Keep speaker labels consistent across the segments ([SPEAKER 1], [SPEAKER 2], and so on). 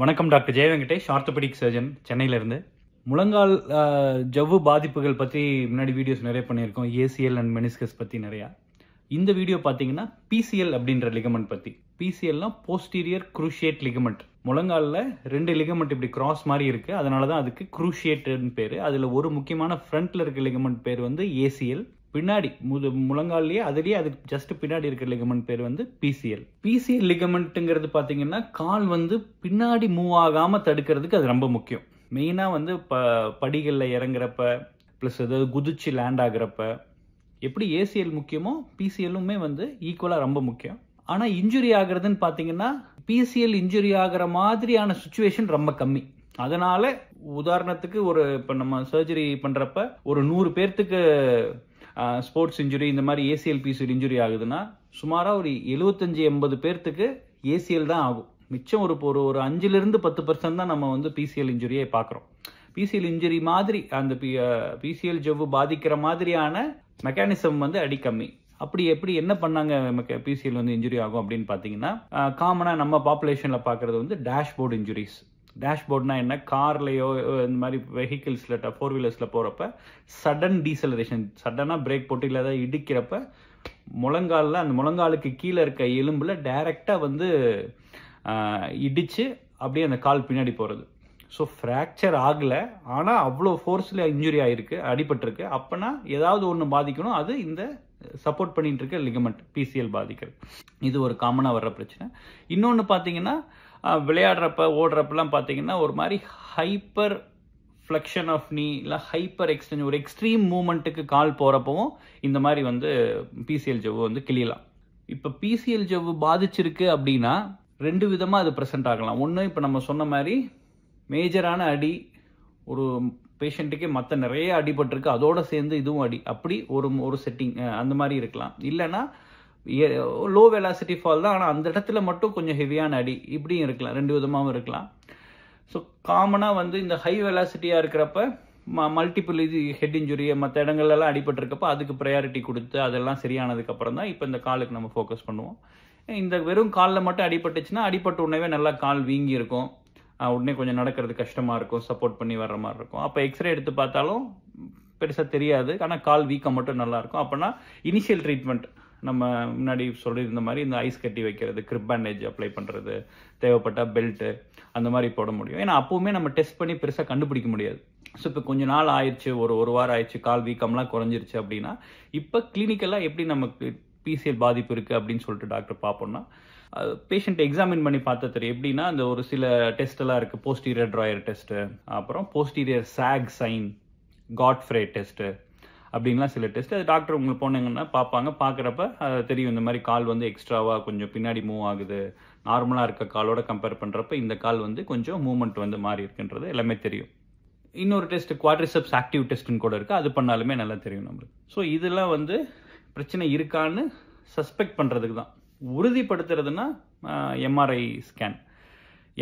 [SPEAKER 1] வணக்கம் doctor ஜெயவெங்கடேஷ் orthopaedic surgeon சென்னையிலேருந்து முழங்கால் ஜவ்வு பாதிப்புகள் பற்றி முன்னாடி வீடியோஸ் நிறைய பண்ணியிருக்கோம் ஏசிஎல் அண்ட் மெனிஸ்கஸ் பற்றி நிறையா இந்த வீடியோ பார்த்தீங்கன்னா பிசிஎல் அப்படின்ற லிகமெண்ட் பற்றி பிசிஎல்னால் போஸ்டீரியர் குரூஷியேட் லிகமெண்ட் முழங்காலில் ரெண்டு லிகமெண்ட் இப்படி கிராஸ் மாதிரி இருக்குது அதனால தான் அதுக்கு குரூஷியேட்டுன்னு பேர் அதில் ஒரு முக்கியமான ஃப்ரண்ட்டில் இருக்க லிகமெண்ட் பேர் வந்து ஏசிஎல் பின்னாடி முது முழங்கால்லையே அதுலேயே அது ஜஸ்ட் பின்னாடி இருக்கிற லிகமெண்ட் பேர் வந்து பிசிஎல் பிசிஎல் லிகமெண்ட்டுங்கிறது பார்த்தீங்கன்னா கால் வந்து பின்னாடி மூவ் ஆகாமல் தடுக்கிறதுக்கு அது ரொம்ப முக்கியம் மெயினாக வந்து ப படிகளில் இறங்குறப்ப ப்ளஸ் ஏதாவது குதிச்சு லேண்ட் ஆகுறப்ப எப்படி ஏசிஎல் முக்கியமோ பிசிஎல்லுமே வந்து ஈக்குவலாக ரொம்ப முக்கியம் ஆனால் இன்ஜுரி ஆகுறதுன்னு பார்த்தீங்கன்னா பிசிஎல் இன்ஜுரி ஆகிற மாதிரியான சுச்சுவேஷன் ரொம்ப கம்மி அதனால உதாரணத்துக்கு ஒரு இப்போ நம்ம சர்ஜரி பண்ணுறப்ப ஒரு நூறு பேர்த்துக்கு ஸ்போர்ட்ஸ் இன்ஜுரி இந்த மாதிரி ஏசிஎல் பிசிஎல் இன்ஜுரி ஆகுதுன்னா சுமாராக ஒரு எழுபத்தஞ்சி எண்பது பேர்த்துக்கு ஏசிஎல் தான் ஆகும் மிச்சம் ஒரு ஒரு ஒரு அஞ்சுலேருந்து பத்து பர்சன்ட் தான் நம்ம வந்து பிசிஎல் இன்ஜுரியை பார்க்குறோம் பிசிஎல் இன்ஜுரி மாதிரி அந்த பி பிசிஎல் ஜவ்வு பாதிக்கிற மாதிரியான மெக்கானிசம் வந்து அடி கம்மி அப்படி எப்படி என்ன பண்ணாங்க நமக்கு பிசிஎல் வந்து இன்ஜுரி ஆகும் அப்படின்னு பார்த்தீங்கன்னா காமனாக நம்ம பாப்புலேஷனில் பார்க்குறது வந்து டேஷ்போர்டு இன்ஜுரிஸ் டேஷ்போர்ட்னா என்ன கார்லேயோ இந்த மாதிரி வெஹிக்கிள்ஸில் ஃபோர் வீலர்ஸில் போகிறப்ப சடன் டீசலரேஷன் சடனாக பிரேக் போட்டு இல்லாத இடிக்கிறப்ப முழங்காலில் அந்த முழங்காலுக்கு கீழே இருக்க எலும்பில் டைரெக்டாக வந்து இடித்து அப்படியே அந்த கால் பின்னாடி போகிறது ஸோ ஃப்ராக்சர் ஆகலை ஆனால் அவ்வளோ ஃபோர்ஸில் இன்ஜுரி ஆகிருக்கு அடிபட்டிருக்கு அப்போனா ஏதாவது ஒன்று பாதிக்கணும் அது இந்த சப்போர்ட் பண்ணிகிட்டு இருக்க லிகமெண்ட் பிசிஎல் பாதிக்கிறது இது ஒரு காமனாக வர்ற பிரச்சனை இன்னொன்று பார்த்தீங்கன்னா விளையாடுறப்ப ஓடுறப்பெல்லாம் பார்த்தீங்கன்னா ஒரு மாதிரி ஹைப்பர் ஃப்ளக்ஷன் ஆஃப் நீ இல்லை ஹைப்பர் எக்ஸ்டென் ஒரு எக்ஸ்ட்ரீம் மூமெண்ட்டுக்கு கால் போகிறப்பவும் இந்த மாதிரி வந்து பிசிஎல் ஜவ்வு வந்து கிளியலாம் இப்போ பிசிஎல் ஜவ்வு பாதிச்சிருக்கு அப்படின்னா ரெண்டு விதமாக அது ப்ரெசென்ட் ஆகலாம் ஒன்று இப்போ நம்ம சொன்ன மாதிரி மேஜரான அடி ஒரு பேஷண்ட்டுக்கே மற்ற நிறைய அடிபட்டிருக்கு அதோடு சேர்ந்து இதுவும் அடி அப்படி ஒரு ஒரு செட்டிங் அந்த மாதிரி இருக்கலாம் இல்லைன்னா லோ வெலாசிட்டி ஃபால் தான் ஆனால் அந்த இடத்துல மட்டும் கொஞ்சம் ஹெவியான அடி இப்படியும் இருக்கலாம் ரெண்டு விதமாகவும் இருக்கலாம் ஸோ காமனாக வந்து இந்த ஹை வெலாசிட்டியாக இருக்கிறப்ப ம மல்டிபிள் இது ஹெட் இன்ஜுரி மற்ற இடங்கள்லாம் அடிபட்டிருக்கப்போ அதுக்கு ப்ரையாரிட்டி கொடுத்து அதெல்லாம் சரியானதுக்கப்புறம் தான் இப்போ இந்த காலுக்கு நம்ம ஃபோக்கஸ் பண்ணுவோம் இந்த வெறும் காலில் மட்டும் அடிபட்டுச்சுன்னா அடிபட்ட உடனே நல்லா கால் வீங்கி இருக்கும் உடனே கொஞ்சம் நடக்கிறது கஷ்டமாக இருக்கும் சப்போர்ட் பண்ணி வர்ற மாதிரி இருக்கும் அப்போ எக்ஸ்ரே எடுத்து பார்த்தாலும் பெருசாக தெரியாது ஆனால் கால் வீக்கம் மட்டும் நல்லாயிருக்கும் அப்போனா இனிஷியல் ட்ரீட்மெண்ட் நம்ம முன்னாடி சொல்லியிருந்த மாதிரி இந்த ஐஸ் கட்டி வைக்கிறது பேண்டேஜ் அப்ளை பண்ணுறது தேவைப்பட்டால் பெல்ட்டு அந்த மாதிரி போட முடியும் ஏன்னா அப்போவுமே நம்ம டெஸ்ட் பண்ணி பெருசாக கண்டுபிடிக்க முடியாது ஸோ இப்போ கொஞ்சம் நாள் ஆயிடுச்சு ஒரு ஒரு வாரம் ஆயிடுச்சு கால் வீக்கம்லாம் குறைஞ்சிருச்சு அப்படின்னா இப்போ கிளினிக்கெல்லாம் எப்படி நமக்கு பிசிஎல் பாதிப்பு இருக்குது அப்படின்னு சொல்லிட்டு டாக்டர் பார்ப்போம்னா பேஷண்ட் எக்ஸாமின் பண்ணி பார்த்த தெரியும் எப்படின்னா அந்த ஒரு சில டெஸ்ட்டெல்லாம் இருக்குது போஸ்டீரியர் ட்ராயர் டெஸ்ட்டு அப்புறம் posterior sag sign Godfrey test அப்படின்லாம் சில டெஸ்ட் அது டாக்டர் உங்களுக்கு போனீங்கன்னா பார்ப்பாங்க பார்க்குறப்ப தெரியும் இந்த மாதிரி கால் வந்து எக்ஸ்ட்ராவாக கொஞ்சம் பின்னாடி மூவ் ஆகுது நார்மலாக இருக்க காலோட கம்பேர் பண்ணுறப்ப இந்த கால் வந்து கொஞ்சம் மூவ்மெண்ட் வந்து மாறி இருக்குன்றது எல்லாமே தெரியும் இன்னொரு டெஸ்ட் குவாட்ரிசப்ஸ் ஆக்டிவ் டெஸ்ட்டுன்னு கூட இருக்குது அது பண்ணாலுமே நல்லா தெரியும் நம்மளுக்கு ஸோ இதெல்லாம் வந்து பிரச்சனை இருக்கான்னு சஸ்பெக்ட் பண்ணுறதுக்கு தான் உறுதிப்படுத்துறதுன்னா எம்ஆர்ஐ ஸ்கேன்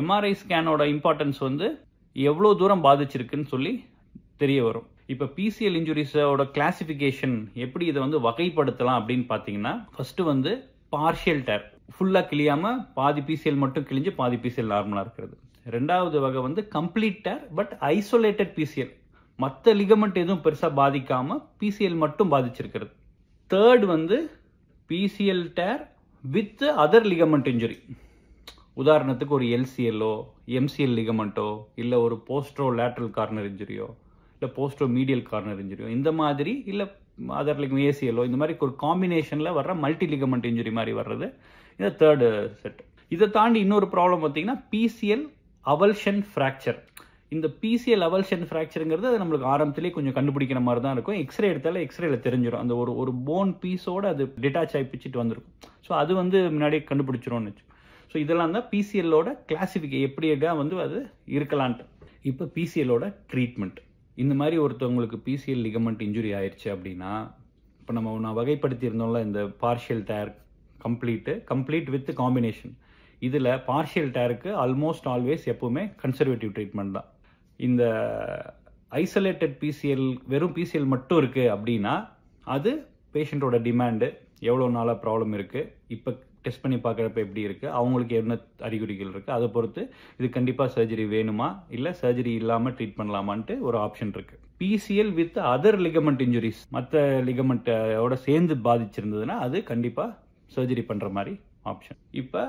[SPEAKER 1] எம்ஆர்ஐ ஸ்கேனோட இம்பார்ட்டன்ஸ் வந்து எவ்வளோ தூரம் பாதிச்சிருக்குன்னு சொல்லி தெரிய வரும் இப்போ பிசிஎல் இன்ஜுரிஸோட கிளாசிஃபிகேஷன் எப்படி இதை வந்து வகைப்படுத்தலாம் அப்படின்னு பார்த்தீங்கன்னா ஃபர்ஸ்ட் வந்து பார்ஷியல் டேர் ஃபுல்லாக கிளியாமல் பாதி பிசிஎல் மட்டும் கிழிஞ்சு பாதி பிசிஎல் நார்மலாக இருக்கிறது ரெண்டாவது வகை வந்து complete tear but isolated PCL மற்ற லிகமெண்ட் எதுவும் பெருசாக பாதிக்காமல் பிசிஎல் மட்டும் பாதிச்சிருக்கிறது தேர்ட் வந்து PCL tear with other ligament injury உதாரணத்துக்கு ஒரு எல்சிஎல்லோ எம்சிஎல் லிகமெண்ட்டோ இல்லை ஒரு போஸ்ட்ரோ லேட்ரல் கார்னர் இன்ஜுரியோ இல்லை போஸ்டோ மீடியல் கார்னர் இன்ஜுரியோ இந்த மாதிரி இல்லை அதர் லைக் ஏசிஎலோ இந்த மாதிரி ஒரு காம்பினேஷனில் வர்ற மல்டி லிகமெண்ட் இன்ஜுரி மாதிரி வர்றது இந்த தேர்டு செட் இதை தாண்டி இன்னொரு ப்ராப்ளம் பார்த்தீங்கன்னா பிசிஎல் அவல்ஷன் ஃப்ராக்சர் இந்த பிசிஎல் அவல்ஷன் ஃப்ராக்சருங்கிறது அது நம்மளுக்கு ஆரம்பத்திலே கொஞ்சம் கண்டுபிடிக்கிற மாதிரி தான் இருக்கும் எக்ஸ்ரே எடுத்தாலும் எக்ஸ்ரேல தெரிஞ்சிடும் அந்த ஒரு ஒரு போன் பீஸோடு அது டிட்டாச் ஆகி பிச்சுட்டு வந்திருக்கும் ஸோ அது வந்து முன்னாடியே கண்டுபிடிச்சிரும்னு வச்சு ஸோ இதெல்லாம் தான் பிசிஎல்லோட கிளாசிஃபிகே எப்படியா வந்து அது இருக்கலான்ட்டு இப்போ பிசிஎல்லோட ட்ரீட்மெண்ட் இந்த மாதிரி ஒருத்தவங்களுக்கு பிசிஎல் லிகமெண்ட் இன்ஜுரி ஆயிடுச்சு அப்படின்னா இப்போ நம்ம நான் வகைப்படுத்தியிருந்தோம்ல இந்த partial tear complete complete with combination இதில் பார்ஷியல் டயருக்கு ஆல்மோஸ்ட் ஆல்வேஸ் எப்போவுமே கன்சர்வேட்டிவ் ட்ரீட்மெண்ட் தான் இந்த ஐசோலேட்டட் பிசிஎல் வெறும் பிசிஎல் மட்டும் இருக்குது அப்படின்னா அது பேஷண்ட்டோட டிமாண்டு எவ்வளோ நாளாக ப்ராப்ளம் இருக்குது இப்போ டெஸ்ட் பண்ணி பார்க்குறப்ப எப்படி இருக்குது அவங்களுக்கு என்ன அறிகுறிகள் இருக்குது அதை பொறுத்து இது கண்டிப்பாக சர்ஜரி வேணுமா இல்லை சர்ஜரி இல்லாமல் ட்ரீட் பண்ணலாமான்ட்டு ஒரு ஆப்ஷன் இருக்குது PCL with other ligament injuries மற்ற லிகமெண்ட்டோட சேர்ந்து பாதிச்சிருந்ததுன்னா அது கண்டிப்பாக சர்ஜரி பண்ணுற மாதிரி ஆப்ஷன் இப்போ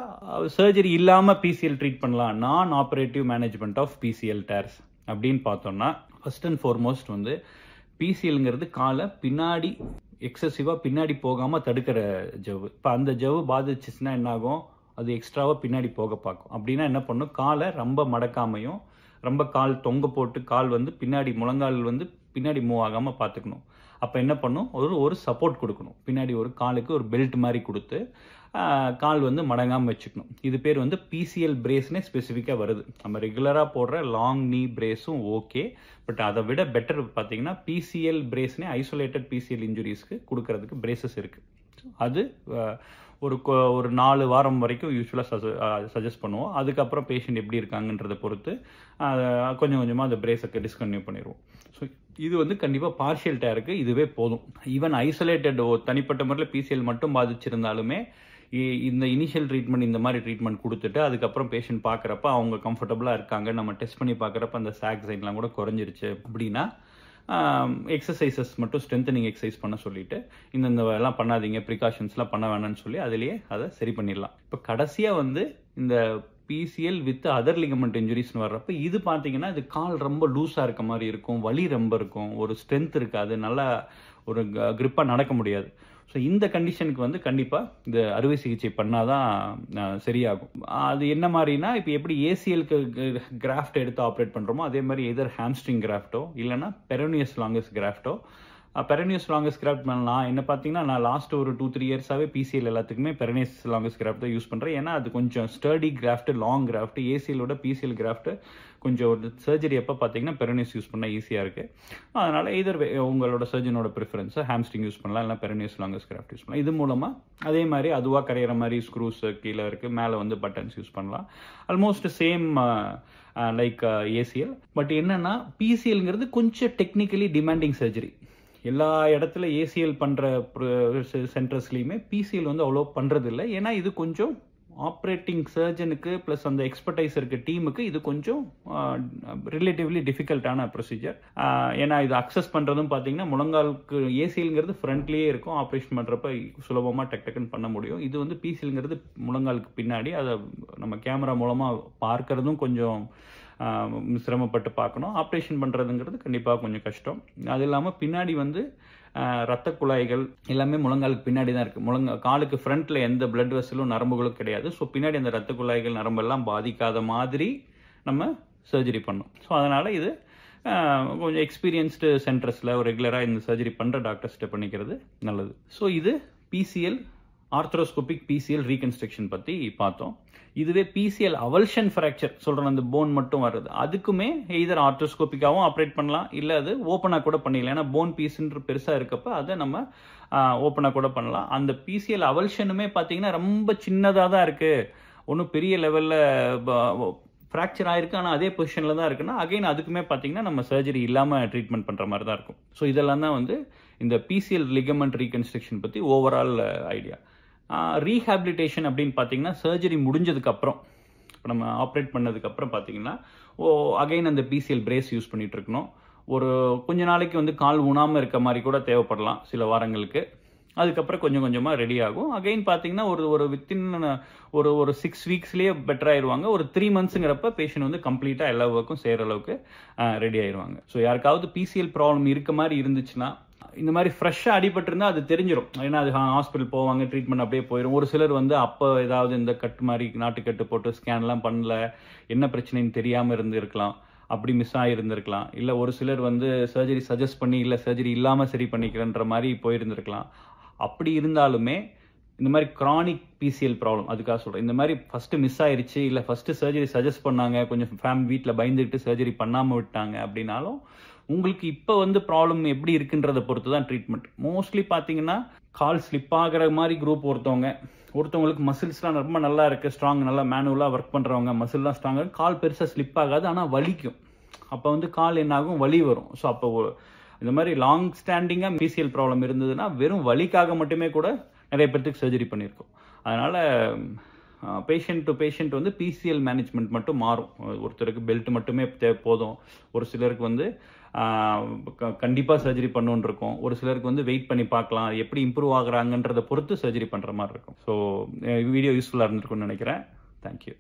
[SPEAKER 1] சர்ஜரி இல்லாமல் பிசிஎல் ட்ரீட் பண்ணலாம் non operative management of PCL tears அப்படின்னு பார்த்தோம்னா ஃபர்ஸ்ட் அண்ட் ஃபார்மோஸ்ட் வந்து பிசிஎல்ங்கிறது காலை பின்னாடி எக்ஸசிவாக பின்னாடி போகாமல் தடுக்கிற ஜவ்வு இப்போ அந்த ஜவ்வு பாதிச்சிச்சுன்னா என்னாகும் அது எக்ஸ்ட்ராவாக பின்னாடி போக பார்க்கும் அப்படின்னா என்ன பண்ணும் காலை ரொம்ப மடக்காமையும் ரொம்ப கால் தொங்க போட்டு கால் வந்து பின்னாடி முழங்கால் வந்து பின்னாடி மூவ் ஆகாமல் பார்த்துக்கணும் அப்போ என்ன பண்ணும் ஒரு ஒரு சப்போர்ட் கொடுக்கணும் பின்னாடி ஒரு காலுக்கு ஒரு பெல்ட் மாதிரி கொடுத்து கால் வந்து மடங்காமல் வச்சுக்கணும் இது பேர் வந்து பிசிஎல் பிரேஸ்னே ஸ்பெசிஃபிக்காக வருது நம்ம ரெகுலராக போடுற லாங் நீ பிரேஸும் ஓகே பட் அதை விட பெட்டர் பார்த்தீங்கன்னா பிசிஎல் பிரேஸ்னே ஐசோலேட்டட் பிசிஎல் இன்ஜுரிஸ்க்கு கொடுக்கறதுக்கு பிரேசஸ் இருக்குது அது ஒரு ஒரு நாலு வாரம் வரைக்கும் யூஸ்வலாக சஜ சஜஸ்ட் பண்ணுவோம் அதுக்கப்புறம் பேஷண்ட் எப்படி இருக்காங்கன்றதை பொறுத்து கொஞ்சம் கொஞ்சமாக அந்த பிரேஸுக்கு டிஸ்கன்யூ பண்ணிடுவோம் ஸோ இது வந்து கண்டிப்பாக பார்ஷியல் டயருக்கு இதுவே போதும் ஈவன் ஐசோலேட்டட் தனிப்பட்ட முறையில் பிசிஎல் மட்டும் பாதிச்சிருந்தாலுமே இந்த இனிஷியல் ட்ரீட்மெண்ட் இந்த மாதிரி ட்ரீட்மெண்ட் கொடுத்துட்டு அதுக்கப்புறம் பேஷண்ட் பார்க்குறப்ப அவங்க கம்ஃபர்டபுளாக இருக்காங்க நம்ம டெஸ்ட் பண்ணி பார்க்குறப்ப அந்த சாக் சைட்லாம் கூட குறைஞ்சிருச்சு அப்படின்னா எக்ஸசைசஸ் மட்டும் ஸ்ட்ரென்தனிங் எக்ஸசைஸ் பண்ண சொல்லிட்டு இந்தந்த எல்லாம் பண்ணாதீங்க ப்ரிகாஷன்ஸ்லாம் பண்ண வேணாம்னு சொல்லி அதுலேயே அதை சரி பண்ணிடலாம் இப்போ கடைசியாக வந்து இந்த பிசிஎல் வித் அதர் லிகமெண்ட் இன்ஜுரிஸ்னு வர்றப்ப இது பார்த்தீங்கன்னா இது கால் ரொம்ப லூஸாக இருக்க மாதிரி இருக்கும் வலி ரொம்ப இருக்கும் ஒரு ஸ்ட்ரென்த் இருக்காது நல்லா ஒரு க்ரிப்பாக நடக்க முடியாது ஸோ இந்த கண்டிஷனுக்கு வந்து கண்டிப்பாக இந்த அறுவை சிகிச்சை பண்ணால் தான் சரியாகும் அது என்ன மாதிரினா இப்போ எப்படி ஏசிஎலுக்கு கிராஃப்ட் எடுத்து ஆப்ரேட் பண்ணுறோமோ அதே மாதிரி எதர் ஹேம்ஸ்ட்ரிங் கிராஃப்ட்டோ இல்லைனா பெரோனியஸ் லாங்கஸ் கிராஃப்ட்டோ பெரனியஸ் லாங்கஸ் கிராஃப்ட் பண்ணலாம் என்ன பார்த்தீங்கன்னா நான் லாஸ்ட் ஒரு டூ த்ரீ இயர்ஸாகவே பிசிஎல் எல்லாத்துக்குமே பெரனியஸ் லாங்கஸ் கிராஃப்ட் தான் யூஸ் பண்ணுறேன் ஏன்னா அது கொஞ்சம் ஸ்டர்டி கிராஃப்ட் லாங் கிராஃப்ட் ஏசியலோட பிசிஎல் கிராஃப்ட் கொஞ்சம் ஒரு சர்ஜரி எப்போ பார்த்தீங்கன்னா பெரனிஸ் யூஸ் பண்ணால் ஈஸியாக இருக்குது அதனால் இதர் உங்களோட சர்ஜனோட ப்ரிஃபரன்ஸை ஹேம்ஸ்டிங் யூஸ் பண்ணலாம் இல்லை பெரனிஸ் லாங்கஸ் கிராஃப்ட் யூஸ் பண்ணலாம் இது மூலமாக அதே மாதிரி அதுவாக கரையிற மாதிரி ஸ்க்ரூஸ் கீழே இருக்குது மேலே வந்து பட்டன்ஸ் யூஸ் பண்ணலாம் almost same like ACL but என்னென்னா பிசிஎல்ங்கிறது கொஞ்சம் டெக்னிக்கலி டிமாண்டிங் சர்ஜரி எல்லா இடத்துல ஏசிஎல் பண்ணுற சென்டர்ஸ்லேயுமே பிசிஎல் வந்து அவ்வளோ பண்ணுறதில்ல ஏன்னா இது கொஞ்சம் ஆப்ரேட்டிங் சர்ஜனுக்கு ப்ளஸ் அந்த எக்ஸ்பர்டைஸ் இருக்க டீமுக்கு இது கொஞ்சம் ரிலேட்டிவ்லி டிஃபிகல்ட்டான ப்ரொசீஜர் ஏன்னா இது அக்சஸ் பண்ணுறதும் பார்த்தீங்கன்னா முழங்காலுக்கு ஏசிலுங்கிறது ஃப்ரண்ட்லேயே இருக்கும் ஆப்ரேஷன் பண்ணுறப்ப சுலபமாக டக் டக்குன்னு பண்ண முடியும் இது வந்து பிசிலுங்கிறது முழங்காலுக்கு பின்னாடி அதை நம்ம கேமரா மூலமாக பார்க்கறதும் கொஞ்சம் சிரமப்பட்டு பார்க்கணும் ஆப்ரேஷன் பண்ணுறதுங்கிறது கண்டிப்பாக கொஞ்சம் கஷ்டம் அது இல்லாமல் பின்னாடி வந்து ரத்த குழாய்கள் எல்லாமே முழங்காலுக்கு பின்னாடி தான் இருக்குது முழங்கா காலுக்கு ஃப்ரண்ட்டில் எந்த பிளட் வெசலும் நரம்புகளும் கிடையாது ஸோ பின்னாடி அந்த ரத்த குழாய்கள் நரம்பெல்லாம் பாதிக்காத மாதிரி நம்ம சர்ஜரி பண்ணோம் ஸோ அதனால் இது கொஞ்சம் எக்ஸ்பீரியன்ஸ்டு சென்டர்ஸில் ரெகுலராக இந்த சர்ஜரி பண்ணுற டாக்டர்ஸ்கிட்ட பண்ணிக்கிறது நல்லது ஸோ இது பிசிஎல் ஆர்த்ரோஸ்கோபிக் பிசிஎல் ரீகன்ஸ்ட்ரக்ஷன் பற்றி பார்த்தோம் இதுவே பிசிஎல் அவல்ஷன் ஃப்ராக்சர் சொல்கிற அந்த போன் மட்டும் வருது அதுக்குமே எய்தர் ஆர்ட்ரோஸ்கோப்பிக்காகவும் ஆப்ரேட் பண்ணலாம் இல்லை அது ஓப்பனாக கூட பண்ணிடலாம் ஏன்னா போன் பீஸ்ன்ற பெருசாக இருக்கப்போ அதை நம்ம ஓப்பனாக கூட பண்ணலாம் அந்த பிசிஎல் அவல்ஷனுமே பார்த்தீங்கன்னா ரொம்ப சின்னதாக தான் இருக்குது ஒன்றும் பெரிய லெவலில் ஃப்ராக்சர் ஆயிருக்கு ஆனால் அதே பொசிஷனில் தான் இருக்குன்னா அகைன் அதுக்குமே பார்த்தீங்கன்னா நம்ம சர்ஜரி இல்லாமல் ட்ரீட்மெண்ட் பண்ணுற மாதிரி தான் இருக்கும் ஸோ இதெல்லாம் தான் வந்து இந்த பிசிஎல் லிகமெண்ட் ரீகன்ஸ்ட்ரக்ஷன் பற்றி ஓவரால் ஐடியா ரீஹேபிலிட்டேஷன் அப்படின்னு பார்த்தீங்கன்னா சர்ஜரி முடிஞ்சதுக்கப்புறம் இப்போ நம்ம ஆப்ரேட் பண்ணதுக்கப்புறம் பார்த்தீங்கன்னா ஓ அகைன் அந்த பிசிஎல் பிரேஸ் யூஸ் பண்ணிகிட்ருக்கணும் இருக்கணும் ஒரு கொஞ்ச நாளைக்கு வந்து கால் உணாமல் இருக்க மாதிரி கூட தேவைப்படலாம் சில வாரங்களுக்கு அதுக்கப்புறம் கொஞ்சம் கொஞ்சமாக ரெடி ஆகும் அகைன் பார்த்தீங்கன்னா ஒரு ஒரு வித்தின் ஒரு ஒரு சிக்ஸ் வீக்ஸ்லேயே பெட்டர் ஆயிடுவாங்க ஒரு த்ரீ மந்த்ஸுங்கிறப்ப பேஷண்ட் வந்து கம்ப்ளீட்டாக எல்லா ஒர்க்கும் செய்கிற அளவுக்கு ரெடி ஆயிடுவாங்க ஸோ யாருக்காவது பிசிஎல் ப்ராப்ளம் இருக்க மாதிரி இருந்துச்சுன்னா இந்த மாதிரி ஃப்ரெஷ்ஷாக அடிபட்டிருந்தால் அது தெரிஞ்சிடும் ஏன்னா அது ஹாஸ்பிட்டல் போவாங்க ட்ரீட்மெண்ட் அப்படியே போயிடும் ஒரு சிலர் வந்து அப்போ ஏதாவது இந்த கட்டு மாதிரி நாட்டுக்கட்டு போட்டு ஸ்கேன்லாம் பண்ணல என்ன பிரச்சனைன்னு தெரியாமல் இருந்திருக்கலாம் அப்படி மிஸ் ஆகியிருந்திருக்கலாம் இல்லை ஒரு சிலர் வந்து சர்ஜரி சஜஸ்ட் பண்ணி இல்லை சர்ஜரி இல்லாமல் சரி பண்ணிக்கிறன்ற மாதிரி போயிருந்திருக்கலாம் அப்படி இருந்தாலுமே இந்த மாதிரி க்ரானிக் பிசிஎல் ப்ராப்ளம் அதுக்காக சொல்கிறேன் இந்த மாதிரி ஃபஸ்ட்டு மிஸ் ஆயிடுச்சு இல்லை ஃபஸ்ட்டு சர்ஜரி சஜஸ்ட் பண்ணாங்க கொஞ்சம் ஃபேம் வீட்டில் பயந்துக்கிட்டு சர்ஜரி பண்ணாமல் விட்டாங்க அப்படின்னாலும் உங்களுக்கு இப்போ வந்து ப்ராப்ளம் எப்படி இருக்குன்றதை பொறுத்து தான் ட்ரீட்மெண்ட் மோஸ்ட்லி பார்த்தீங்கன்னா கால் ஸ்லிப் ஆகிற மாதிரி குரூப் ஒருத்தவங்க ஒருத்தவங்களுக்கு மசில்ஸ்லாம் ரொம்ப நல்லா இருக்குது ஸ்ட்ராங் நல்லா மேனுவலாக ஒர்க் பண்ணுறவங்க மசில்லாம் ஸ்ட்ராங் கால் பெருசாக ஸ்லிப் ஆகாது ஆனால் வலிக்கும் அப்போ வந்து கால் என்னாகும் வலி வரும் ஸோ அப்போ இந்த மாதிரி லாங் ஸ்டாண்டிங்காக மீசியல் ப்ராப்ளம் இருந்ததுன்னா வெறும் வலிக்காக மட்டுமே கூட நிறைய பேர்த்துக்கு சர்ஜரி பண்ணியிருக்கோம் அதனால் பேஷண்ட் டு பேஷண்ட் வந்து பிசிஎல் மேனேஜ்மெண்ட் மட்டும் மாறும் ஒருத்தருக்கு பெல்ட் மட்டுமே தேவை போதும் ஒரு சிலருக்கு வந்து கண்டிப்பாக சர்ஜரி பண்ணுன்னு இருக்கும் ஒரு சிலருக்கு வந்து வெயிட் பண்ணி பார்க்கலாம் எப்படி இம்ப்ரூவ் ஆகுறாங்கன்றதை பொறுத்து சர்ஜரி பண்ணுற மாதிரி இருக்கும் ஸோ வீடியோ யூஸ்ஃபுல்லாக இருந்திருக்கும்னு நினைக்கிறேன் தேங்க்யூ